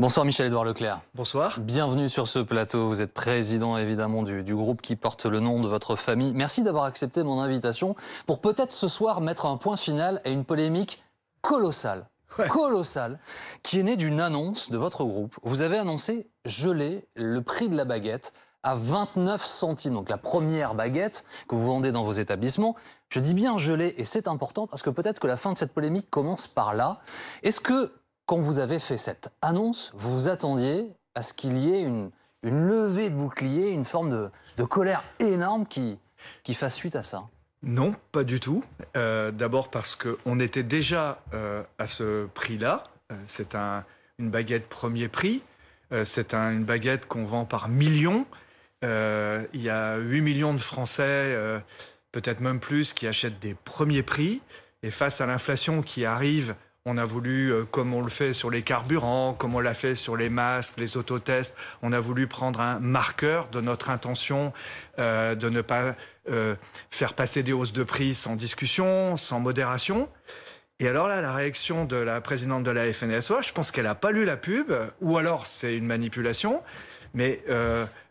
Bonsoir Michel-Édouard Leclerc. Bonsoir. Bienvenue sur ce plateau. Vous êtes président évidemment du, groupe qui porte le nom de votre famille. Merci d'avoir accepté mon invitation pour peut-être ce soir mettre un point final à une polémique colossale. Colossale, qui est née d'une annonce de votre groupe. Vous avez annoncé geler le prix de la baguette à 29 centimes, donc la première baguette que vous vendez dans vos établissements. Je dis bien geler et c'est important parce que peut-être que la fin de cette polémique commence par là. Est-ce que quand vous avez fait cette annonce, vous vous attendiez à ce qu'il y ait une, levée de bouclier, une forme de, colère énorme qui, qui fasse suite à ça Non, pas du tout. Euh, d'abord parce qu'on était déjà euh, à ce prix-là. Euh, c'est une baguette premier prix. C'est une baguette qu'on vend par millions. Il y a 8 millions de Français, peut-être même plus, qui achètent des premiers prix. Et face à l'inflation qui arrive on a voulu, euh, comme on le fait sur les carburants, comme on l'a fait sur les masques, les autotests, on a voulu prendre un marqueur de notre intention euh, de ne pas euh, faire passer des hausses de prix sans discussion, sans modération. Et alors là, la réaction de la présidente de la FNSO, je pense qu'elle n'a pas lu la pub, ou alors c'est une manipulation, mais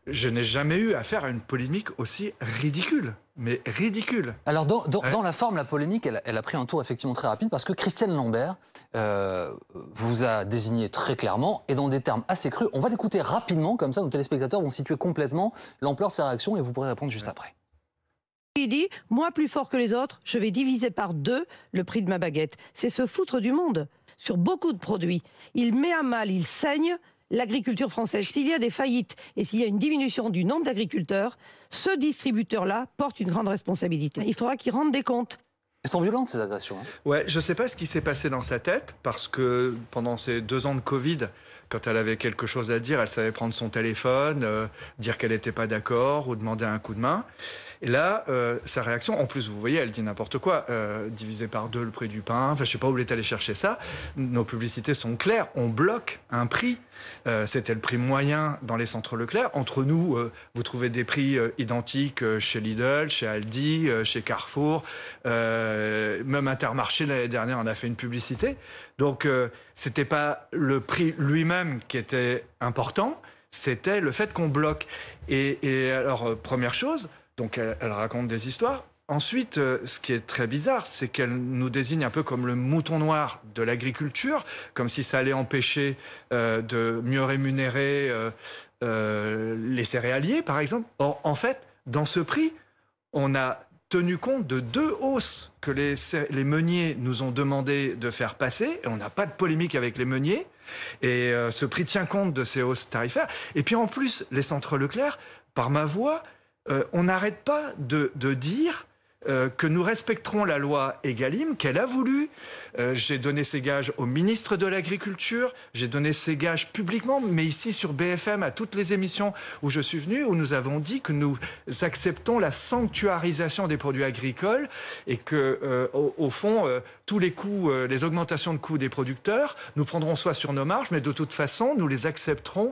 je n'ai jamais eu affaire à une polémique aussi ridicule mais ridicule. Alors, dans, la forme, la polémique, elle, a pris un tour effectivement très rapide parce que Christiane Lambert euh, vous a désigné très clairement et dans des termes assez crus. On va l'écouter rapidement, comme ça nos téléspectateurs vont situer complètement l'ampleur de sa réaction et vous pourrez répondre juste après. Il dit Moi plus fort que les autres, je vais diviser par deux le prix de ma baguette. C'est se foutre du monde sur beaucoup de produits. Il met à mal, il saigne l'agriculture française. S'il y a des faillites et s'il y a une diminution du nombre d'agriculteurs, ce distributeur-là porte une grande responsabilité. Il faudra qu'il rende des comptes. Elles sont violentes ces agressions. Hein. Ouais, je sais pas ce qui s'est passé dans sa tête parce que pendant ces deux ans de Covid, quand elle avait quelque chose à dire, elle savait prendre son téléphone, euh, dire qu'elle n'était pas d'accord ou demander un coup de main. Et là, euh, sa réaction, en plus, vous voyez, elle dit n'importe quoi. Euh, divisé par deux le prix du pain. Enfin, je sais pas où elle est allée chercher ça. Nos publicités sont claires. On bloque un prix. Euh, c'était le prix moyen dans les centres Leclerc. Entre nous, euh, vous trouvez des prix identiques chez Lidl, chez Aldi, chez Carrefour. même Intermarché, l'année dernière, on a fait une publicité. Donc, c'était pas le prix lui-même qui était important. C'était le fait qu'on bloque. et alors, première chose, donc elle, raconte des histoires. Ensuite, euh, ce qui est très bizarre, c'est qu'elle nous désigne un peu comme le mouton noir de l'agriculture, comme si ça allait empêcher euh, de mieux rémunérer euh, les céréaliers, par exemple. Or, en fait, dans ce prix, on a tenu compte de deux hausses que les, meuniers nous ont demandé de faire passer, et on n'a pas de polémique avec les meuniers, et ce prix tient compte de ces hausses tarifaires. Et puis en plus, les centres Leclerc, par ma voix, euh, on n'arrête pas de, dire euh, que nous respecterons la loi Egalim qu'elle a voulu. Euh, j'ai donné ces gages au ministre de l'Agriculture, j'ai donné ces gages publiquement, mais ici sur BFM, à toutes les émissions où je suis venu, où nous avons dit que nous acceptons la sanctuarisation des produits agricoles et que, au, fond, tous les coûts, euh, les augmentations de coûts des producteurs. Nous prendrons soin sur nos marges, mais de toute façon, nous les accepterons.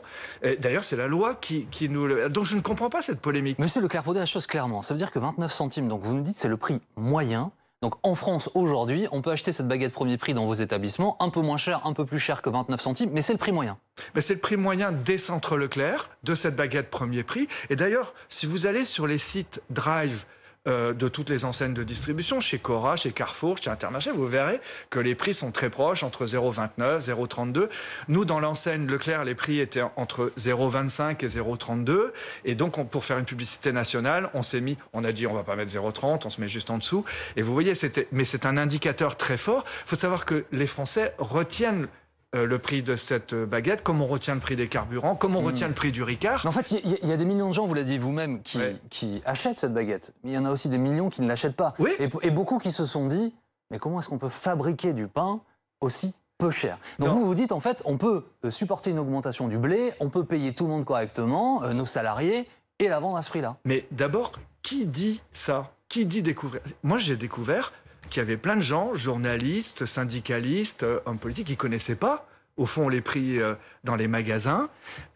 D'ailleurs, c'est la loi qui, nous... Le... Donc je ne comprends pas cette polémique. Monsieur Leclerc, dire la chose clairement. Ça veut dire que 29 centimes, donc vous nous dites, c'est le prix moyen. Donc en France, aujourd'hui, on peut acheter cette baguette premier prix dans vos établissements, un peu moins cher, un peu plus cher que 29 centimes, mais c'est le prix moyen. Mais c'est le prix moyen des centres Leclerc, de cette baguette premier prix. Et d'ailleurs, si vous allez sur les sites Drive, euh, de toutes les enseignes de distribution, chez Cora, chez Carrefour, chez Intermarché, vous verrez que les prix sont très proches, entre 0,29, 0,32. Nous, dans l'enseigne Leclerc, les prix étaient entre 0,25 et 0,32. Et donc, pour faire une publicité nationale, on s'est mis, on a dit, on va pas mettre 0,30, on se met juste en dessous. Et vous voyez, c'était, mais c'est un indicateur très fort. Il faut savoir que les Français retiennent euh, le prix de cette euh, baguette, comme on retient le prix des carburants, comme on hmm. retient le prix du Ricard. en fait, il y, a des millions de gens, vous l'avez dit vous-même, qui, achètent cette baguette. Mais il y en a aussi des millions qui ne l'achètent pas. Et, beaucoup qui se sont dit, mais comment est-ce qu'on peut fabriquer du pain aussi peu cher. Donc vous vous dites en fait on peut euh, supporter une augmentation du blé, on peut payer tout le monde correctement, nos salariés, et la vendre à ce prix-là. Mais d'abord, qui dit ça Qui dit découvrir Moi j'ai découvert qu'il y avait plein de gens, journalistes, syndicalistes, euh, hommes politiques, qui ne connaissaient pas au fond les prix euh, dans les magasins.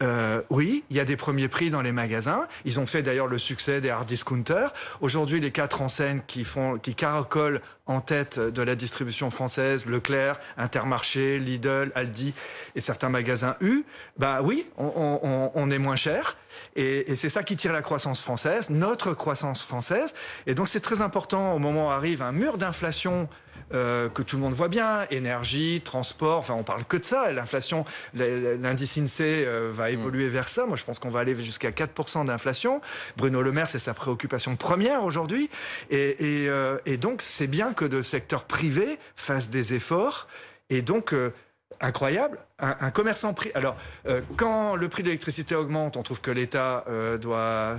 Euh, oui, il y a des premiers prix dans les magasins. Ils ont fait d'ailleurs le succès des hard discounters. Aujourd'hui, les quatre enseignes qui font, qui caracolent en tête de la distribution française, Leclerc, Intermarché, Lidl, Aldi et certains magasins U, bah oui, on, est moins cher. Et, c'est ça qui tire la croissance française, notre croissance française. Et donc c'est très important au moment où arrive un mur d'inflation euh, que tout le monde voit bien, énergie, transport, enfin on parle que de ça, l'inflation, l'indice INSEE euh, va évoluer mm. vers ça, moi je pense qu'on va aller jusqu'à 4% d'inflation, Bruno Le Maire c'est sa préoccupation première aujourd'hui, et, et euh, donc c'est bien que secteurs privés privé des efforts. Et donc, euh, incroyable, un, commerçant prix. Alors, euh, quand le prix de l'électricité augmente, on trouve que l'État euh, doit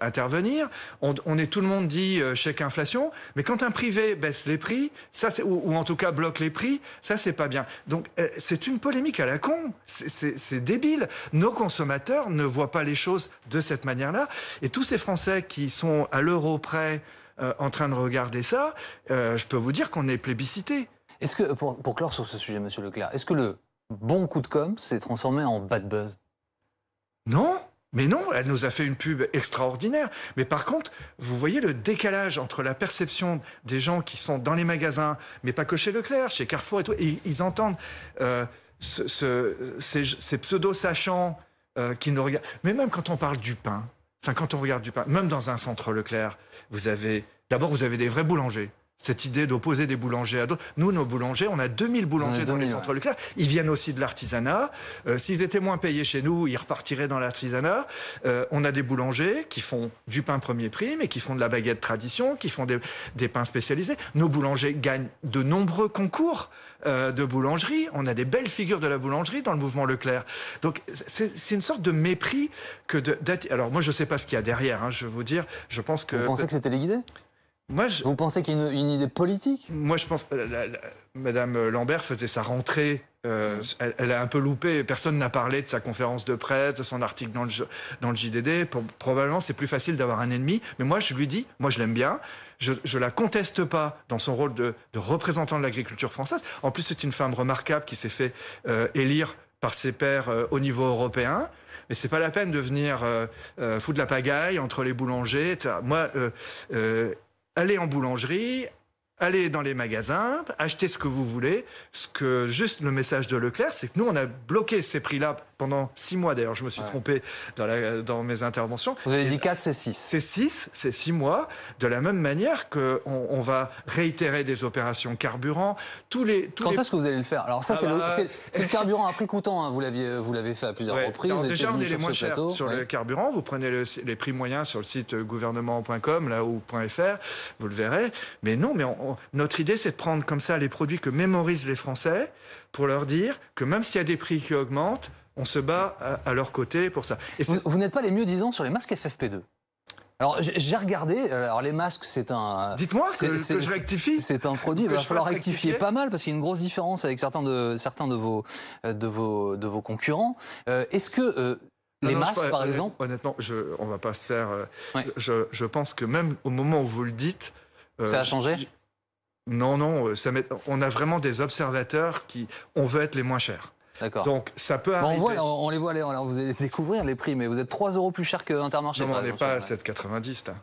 intervenir. On, est tout le monde dit chèque inflation, mais quand un privé baisse les prix, ça ou, ou, en tout cas bloque les prix, ça c'est pas bien. Donc c'est une polémique à la con, c'est débile. Nos consommateurs ne voient pas les choses de cette manière-là, et tous ces Français qui sont à l'euro près euh, en train de regarder ça, euh, je peux vous dire qu'on est plébiscité. Est-ce que, pour, pour clore sur ce sujet, monsieur Leclerc, est-ce que le bon coup de com' s'est transformé en bad buzz Non mais non, elle nous a fait une pub extraordinaire. Mais par contre, vous voyez le décalage entre la perception des gens qui sont dans les magasins, mais pas que chez Leclerc, chez Carrefour et tout, et ils entendent euh, ces, pseudo-sachants qui nous regardent. Mais même quand on parle du pain, Enfin, quand on regarde du pain, même dans un centre Leclerc, vous avez d'abord vous avez des vrais boulangers cette idée d'opposer des boulangers à d'autres. Nous, nos boulangers, on a 2000 boulangers dans les centres Leclerc. Ils viennent aussi de l'artisanat. Euh, s'ils étaient moins payés chez nous, ils repartiraient dans l'artisanat. Euh, on a des boulangers qui font du pain premier prix, mais qui font de la baguette tradition, qui font des, pains spécialisés. Nos boulangers gagnent de nombreux concours euh, de boulangerie. On a des belles figures de la boulangerie dans le mouvement Leclerc. Donc, c'est une sorte de mépris que d'être... Alors, moi, je ne sais pas ce qu'il y a derrière, hein, je vais vous dire. Je pense que... Vous pensiez que c'était les je... Vous pensez qu'il y a une, idée politique Moi, je pense que Madame Lambert faisait sa rentrée. Euh, elle, a un peu loupé. Personne n'a parlé de sa conférence de presse, de son article dans le, dans le JDD. Pour, probablement, c'est plus facile d'avoir un ennemi. Mais moi, je lui dis, moi, je l'aime bien. Je, ne la conteste pas dans son rôle de, représentant de l'agriculture française. En plus, c'est une femme remarquable qui s'est fait euh, élire par ses pairs euh, au niveau européen. Mais c'est pas la peine de venir foutre la pagaille entre les boulangers. Etc. Moi, aller en boulangerie, allez dans les magasins, achetez ce que vous voulez. Ce que juste le message de Leclerc, c'est que nous on a bloqué ces prix-là pendant six mois. D'ailleurs, je me suis trompé dans, mes interventions. Vous avez dit quatre, c'est six. C'est 6, c'est six mois. De la même manière qu'on on va réitérer des opérations carburant. Tous les, Quand est-ce que vous allez le faire Alors ça, ah c'est, le, bah, carburant à prix coûtant. Hein. Vous, l'avez fait à plusieurs reprises. déjà, on est les moins sur le carburant. Vous prenez les prix moyens sur le site gouvernement.com, là ou vous le verrez. Mais non, mais on, notre idée, c'est de prendre comme ça les produits que mémorisent les Français pour leur dire que même s'il y a des prix qui augmentent, on se bat à, leur côté pour ça. vous, n'êtes pas les mieux disant sur les masques FFP2 alors j'ai regardé, euh, alors les masques c'est un... Dites-moi que, que, je rectifie. C'est un produit, il va falloir rectifier, pas mal parce qu'il y a une grosse différence avec certains de, certains de, vos, euh, de, vos, de vos concurrents. Euh, est-ce que les masques par exemple... Honnêtement, on on va pas se faire... je, je, pense que même au moment où vous le dites... Ça a changé non, non, euh, ça on a vraiment des observateurs qui, on veut être les moins chers. D'accord. Donc ça peut arriver. on, les voit, on, vous allez découvrir les prix, mais vous êtes 3 euros plus cher que Intermarché. Non, on n'est pas à 7,90 là.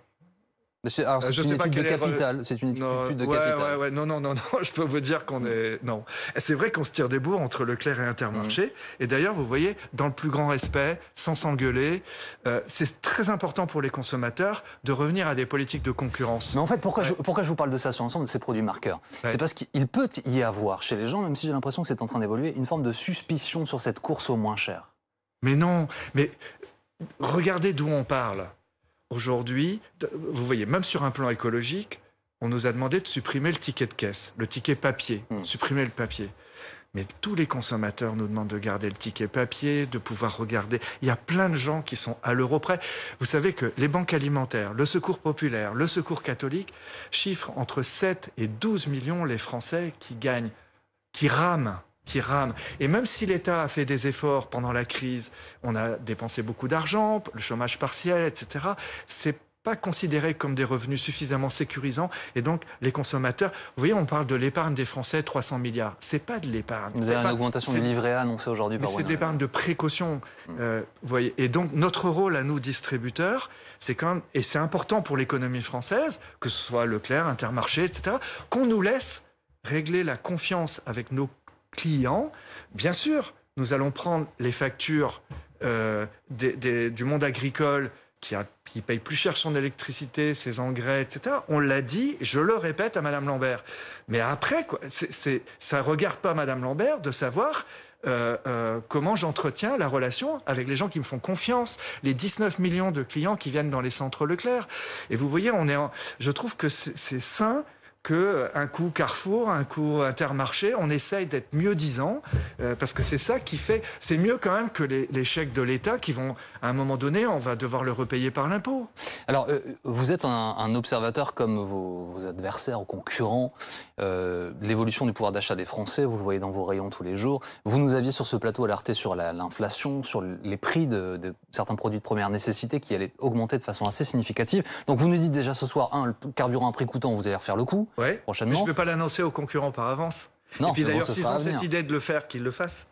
Euh, c'est une, étude de capital. C'est une étude de capital. Ouais, ouais. Non, non, non, non, je peux vous dire qu'on est. Non. C'est vrai qu'on se tire des bouts entre Leclerc et Intermarché. Mm. Et d'ailleurs, vous voyez, dans le plus grand respect, sans s'engueuler, euh, c'est très important pour les consommateurs de revenir à des politiques de concurrence. Mais en fait, pourquoi, je, pourquoi je vous parle de ça sur l'ensemble de ces produits marqueurs C'est parce qu'il peut y avoir chez les gens, même si j'ai l'impression que c'est en train d'évoluer, une forme de suspicion sur cette course au moins cher. Mais non, mais regardez d'où on parle. Aujourd'hui, vous voyez, même sur un plan écologique, on nous a demandé de supprimer le ticket de caisse, le ticket papier, hmm. supprimer le papier. Mais tous les consommateurs nous demandent de garder le ticket papier, de pouvoir regarder. Il y a plein de gens qui sont à l'euro près. Vous savez que les banques alimentaires, le secours populaire, le secours catholique chiffrent entre 7 et 12 millions les Français qui gagnent, qui rament qui rame Et même si l'État a fait des efforts pendant la crise, on a dépensé beaucoup d'argent, le chômage partiel, etc., c'est pas considéré comme des revenus suffisamment sécurisants et donc les consommateurs vous voyez on parle de l'épargne des français 300 milliards c'est pas de l'épargne vous avez une augmentation du livret A annoncée aujourd'hui par c'est de l'épargne de précaution mm. euh, voyez et donc notre rôle à nous distributeurs c'est quand même et c'est important pour l'économie française que ce soit Leclerc Intermarché etc qu'on nous laisse régler la confiance avec nos clients, bien sûr, nous allons prendre les factures euh, du monde agricole qui, a, paye plus cher son électricité, ses engrais, etc. On l'a dit, je le répète à Madame Lambert. Mais après, quoi, c'est, ça regarde pas Madame Lambert de savoir euh, euh, comment j'entretiens la relation avec les gens qui me font confiance, les 19 millions de clients qui viennent dans les centres Leclerc. Et vous voyez, on est, je trouve que c'est, c'est sain que euh, un coup Carrefour, un coup Intermarché, on essaye d'être mieux disant euh, parce que c'est ça qui fait, c'est mieux quand même que les, chèques de l'État qui vont à un moment donné, on va devoir le repayer par l'impôt. Alors euh, vous êtes un, observateur comme vos, adversaires ou concurrents, l'évolution du pouvoir d'achat des Français, vous le voyez dans vos rayons tous les jours. Vous nous aviez sur ce plateau alerté sur l'inflation, sur les prix de, certains produits de première nécessité qui allaient augmenter de façon assez significative. Donc vous nous dites déjà ce soir, un, le carburant à prix coûtant, vous allez refaire le coup ouais, Mais je ne vais pas l'annoncer aux concurrents par avance. et puis d'ailleurs, s'ils ont cette idée de le faire, qu'ils le fassent.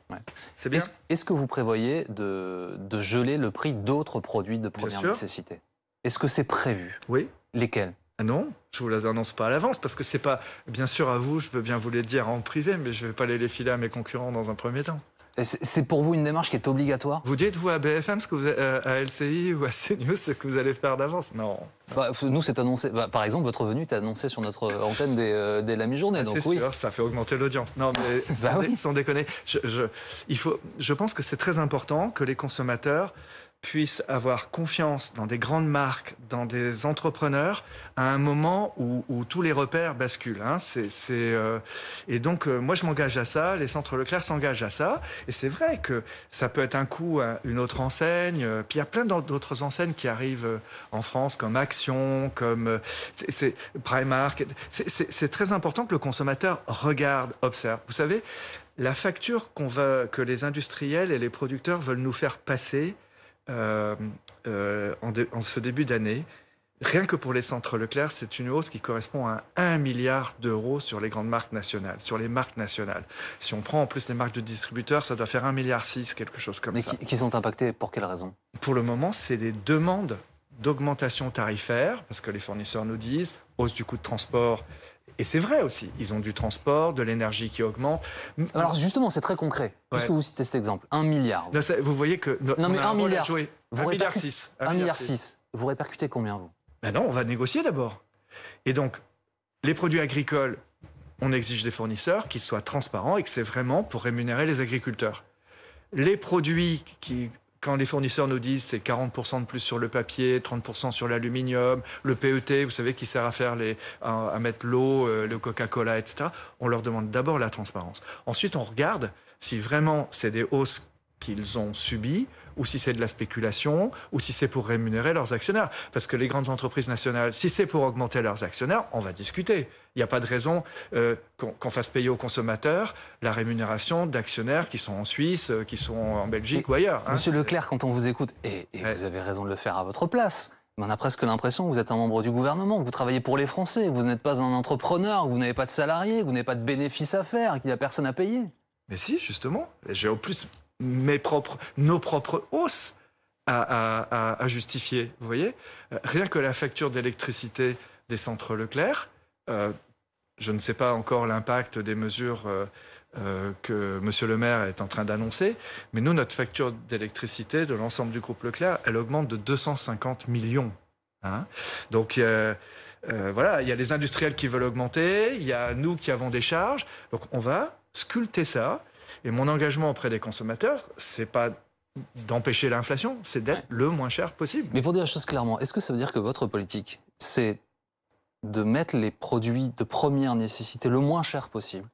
C'est bien. Est-ce que vous prévoyez de, de geler le prix d'autres produits de première nécessité Est-ce que c'est prévu Oui. Lesquels ah non, je vous les annonce pas à l'avance parce que c'est pas, bien sûr, à vous, je peux bien vous les dire en privé, mais je ne vais pas les, les filer à mes concurrents dans un premier temps. Euh, c'est pour vous une démarche qui est obligatoire Vous dites, vous, à BFM, ce vous, euh, à LCI ou à CNews, ce que vous allez faire d'avance Non. nous, c'est annoncé. Bah, par exemple, votre venue est annoncée sur notre euh, antenne dès, la mi-journée. Ah, oui. c'est sûr, ça fait augmenter l'audience. Non, mais bah sans, déconner, il faut, je pense que c'est très important que les consommateurs puissent avoir confiance dans des grandes marques, dans des entrepreneurs, à un moment où, tous les repères basculent. Hein. Euh, et donc, euh, moi, je m'engage à ça, les centres Leclerc s'engagent à ça, et c'est vrai que ça peut être un coup à une autre enseigne, euh, puis il y a plein d'autres enseignes qui arrivent en France, comme Action, comme Primark. C'est très important que le consommateur regarde, observe. Vous savez, la facture que les industriels et les producteurs veulent nous faire passer, euh, euh, en, ce début d'année. Rien que pour les centres Leclerc, c'est une hausse qui correspond à 1 milliard d'euros sur les grandes marques nationales, sur les marques nationales. Si on prend en plus les marques de distributeurs, ça doit faire 1 milliard 6, quelque chose comme ça. Mais qui, sont impactés pour quelles raisons Pour le moment, c'est des demandes d'augmentation tarifaire, parce que les fournisseurs nous disent hausse du coût de transport et c'est vrai aussi, ils ont du transport, de l'énergie qui augmente. Alors justement, c'est très concret, puisque que vous citez cet exemple, 1 milliard. vous voyez que... non mais 1 milliard. milliard 6. 1 milliard 6. Vous répercutez combien, vous Ben non, on va négocier d'abord. Et donc, les produits agricoles, on exige des fournisseurs qu'ils soient transparents et que c'est vraiment pour rémunérer les agriculteurs. Les produits qui quand les fournisseurs nous disent c'est 40% de plus sur le papier, 30% sur l'aluminium, le PET, vous savez, qui sert à faire les, à, mettre l'eau, euh, le Coca-Cola, etc. On leur demande d'abord la transparence. Ensuite, on regarde si vraiment c'est des hausses qu'ils ont subies ou si c'est de la spéculation, ou si c'est pour rémunérer leurs actionnaires. Parce que les grandes entreprises nationales, si c'est pour augmenter leurs actionnaires, on va discuter. Il n'y a pas de raison euh, qu'on fasse payer aux consommateurs la rémunération d'actionnaires qui sont en Suisse, euh, qui sont en Belgique ou ailleurs. Hein. Monsieur Leclerc, quand on vous écoute, et, vous avez raison de le faire à votre place, on a presque l'impression que vous êtes un membre du gouvernement, que vous travaillez pour les Français, que vous n'êtes pas un entrepreneur, que vous n'avez pas de salariés, que vous n'avez pas de bénéfices à faire, qu'il n'y a personne à payer. Mais si, justement. J'ai au plus mes nos propres hausses à, justifier. Vous voyez, euh, rien que la facture d'électricité des centres Leclerc, euh, je ne sais pas encore l'impact des mesures euh, que Monsieur le maire est en train d'annoncer, mais nous, notre facture d'électricité de l'ensemble du groupe Leclerc, elle augmente de 250 millions. Hein. Donc voilà, il y a les industriels qui veulent augmenter, il y a nous qui avons des charges. Donc on va sculpter ça et mon engagement auprès des consommateurs, c'est pas d'empêcher l'inflation, c'est d'être le moins cher possible. Mais pour dire la chose clairement, est-ce que ça veut dire que votre politique, c'est de mettre les produits de première nécessité le moins cher possible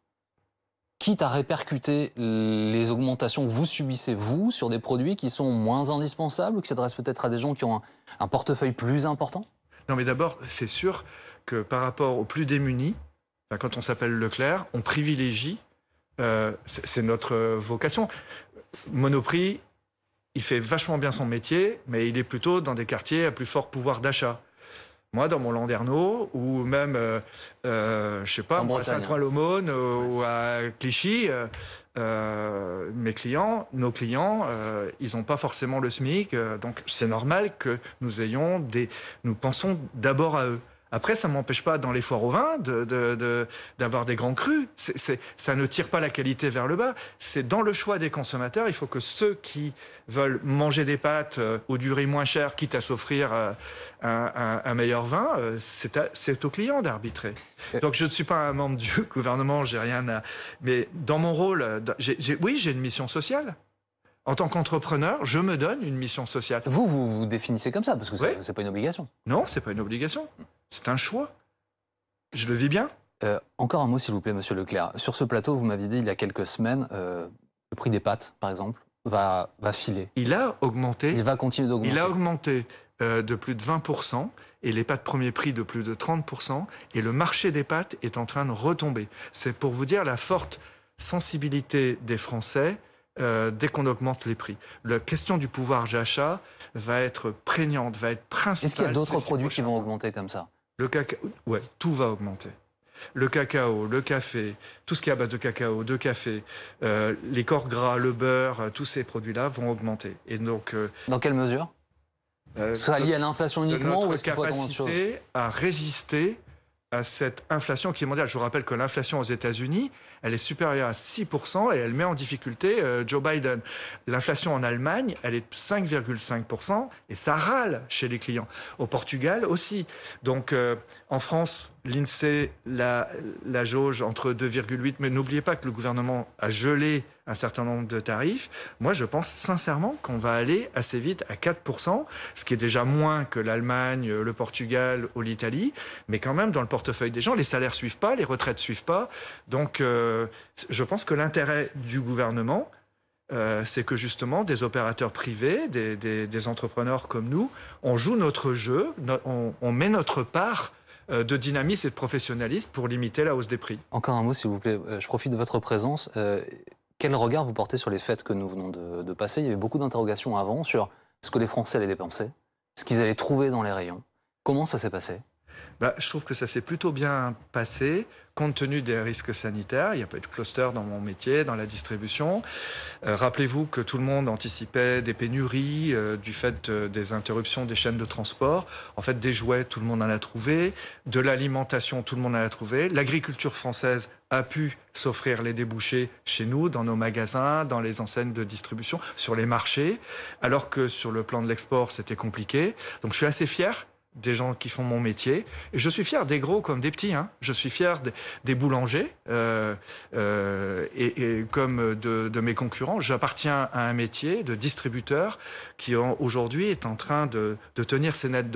quitte à répercuter les augmentations que vous subissez, vous, sur des produits qui sont moins indispensables, ou qui s'adressent peut-être à des gens qui ont un portefeuille plus important Non, mais d'abord, c'est sûr que par rapport aux plus démunis, quand on s'appelle Leclerc, on privilégie euh, c'est notre vocation. Monoprix, il fait vachement bien son métier, mais il est plutôt dans des quartiers à plus fort pouvoir d'achat. Moi, dans mon Landerneau, ou même, euh, euh, je sais pas, à Saint-Ouen-l'Aumône ou à Clichy, mes clients, nos clients, ils n'ont pas forcément le SMIC. donc, c'est normal que nous ayons des. Nous pensons d'abord à eux. Après, ça ne m'empêche pas, dans les foires au vin, d'avoir des grands crus. ça ne tire pas la qualité vers le bas. C'est dans le choix des consommateurs. Il faut que ceux qui veulent manger des pâtes euh, ou du riz moins cher, quitte à s'offrir euh, un, meilleur vin, euh, c'est au client d'arbitrer. Donc, je ne suis pas un membre du gouvernement, j'ai rien à. Mais dans mon rôle, oui, j'ai une mission sociale. En tant qu'entrepreneur, je me donne une mission sociale. Vous, vous vous définissez comme ça, parce que ce c'est pas une obligation. Non, c'est pas une obligation. C'est un choix. Je le vis bien. Euh, encore un mot, s'il vous plaît, monsieur Leclerc. Sur ce plateau, vous m'aviez dit il y a quelques semaines, euh, le prix des pâtes, par exemple, va, va filer. Il a augmenté. Il va continuer d'augmenter. Il a augmenté euh, de plus de 20% et les pâtes premier prix de plus de 30%. Et le marché des pâtes est en train de retomber. C'est pour vous dire la forte sensibilité des Français dès qu'on augmente les prix. La question du pouvoir d'achat va être prégnante, va être principale. Est-ce qu'il y a d'autres produits qui vont augmenter comme ça le cacao, ouais, tout va augmenter. Le cacao, le café, tout ce qui est à base de cacao, de café, euh, les corps gras, le beurre, euh, tous ces produits-là vont augmenter. Et donc, euh, Dans quelle mesure Soit lié à l'inflation uniquement ou est-ce qu'il faut à résister à cette inflation qui est mondiale. Je vous rappelle que l'inflation aux États-Unis, elle est supérieure à 6% et elle met en difficulté euh, Joe Biden. L'inflation en Allemagne, elle est 5,5% et ça râle chez les clients. Au Portugal aussi. Donc euh, en France, l'INSEE la, la jauge entre 2,8, mais n'oubliez pas que le gouvernement a gelé un certain nombre de tarifs. Moi, je pense sincèrement qu'on va aller assez vite à 4%, ce qui est déjà moins que l'Allemagne, le Portugal ou l'Italie, mais quand même dans le portefeuille des gens, les salaires suivent pas, les retraites suivent pas. Donc euh, euh, je pense que l'intérêt du gouvernement, euh, c'est que justement des opérateurs privés, des, entrepreneurs comme nous, on joue notre jeu, on, met notre part euh, de dynamisme et de professionnalisme pour limiter la hausse des prix. Encore un mot, s'il vous plaît. Je profite de votre présence. quel regard vous portez sur les fêtes que nous venons de, de passer Il y avait beaucoup d'interrogations avant sur ce que les Français allaient dépenser, ce qu'ils allaient trouver dans les rayons. Comment ça s'est passé bah, je trouve que ça s'est plutôt bien passé compte tenu des risques sanitaires. Il n'y a pas eu de cluster dans mon métier, dans la distribution. Euh, rappelez-vous que tout le monde anticipait des pénuries euh, du fait euh, des interruptions des chaînes de transport. En fait, des jouets, tout le monde en a trouvé. De l'alimentation, tout le monde en a trouvé. L'agriculture française a pu s'offrir les débouchés chez nous, dans nos magasins, dans les enseignes de distribution, sur les marchés, alors que sur le plan de l'export, c'était compliqué. Donc je suis assez fier des gens qui font mon métier. Et je suis fier des gros comme des petits. Hein. Je suis fier des, boulangers euh, euh, et, comme de, mes concurrents. J'appartiens à un métier de distributeur qui aujourd'hui est en train de, tenir ses lettres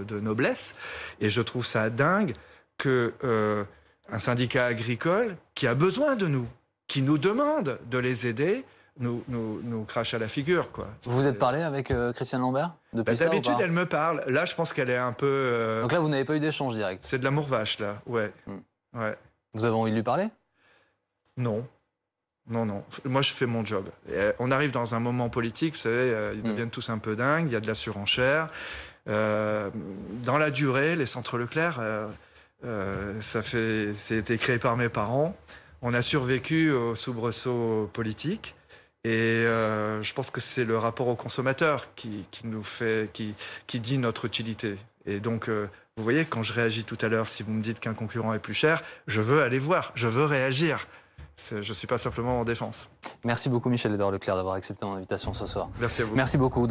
de, noblesse. Et je trouve ça dingue que euh, un syndicat agricole qui a besoin de nous, qui nous demande de les aider, nous, nous, crache à la figure. Quoi. Vous vous êtes parlé avec Christian euh, Christiane Lambert depuis bah, D'habitude, elle me parle. Là, je pense qu'elle est un peu. Euh, Donc là, vous n'avez pas eu d'échange direct C'est de l'amour vache, là, ouais. Hmm. ouais. Vous avez envie de lui parler Non. Non, non. Moi, je fais mon job. Euh, on arrive dans un moment politique, vous savez, ils hmm. deviennent tous un peu dingues, il y a de la surenchère. dans la durée, les centres Leclerc, ça fait, été créé par mes parents. On a survécu au soubresaut politique. Et euh, je pense que c'est le rapport au consommateur qui, qui nous fait, qui, qui, dit notre utilité. Et donc, euh, vous voyez, quand je réagis tout à l'heure, si vous me dites qu'un concurrent est plus cher, je veux aller voir, je veux réagir. Je ne suis pas simplement en défense. Merci beaucoup, Michel-Edouard Leclerc, d'avoir accepté mon invitation ce soir. Merci à vous. Merci beaucoup.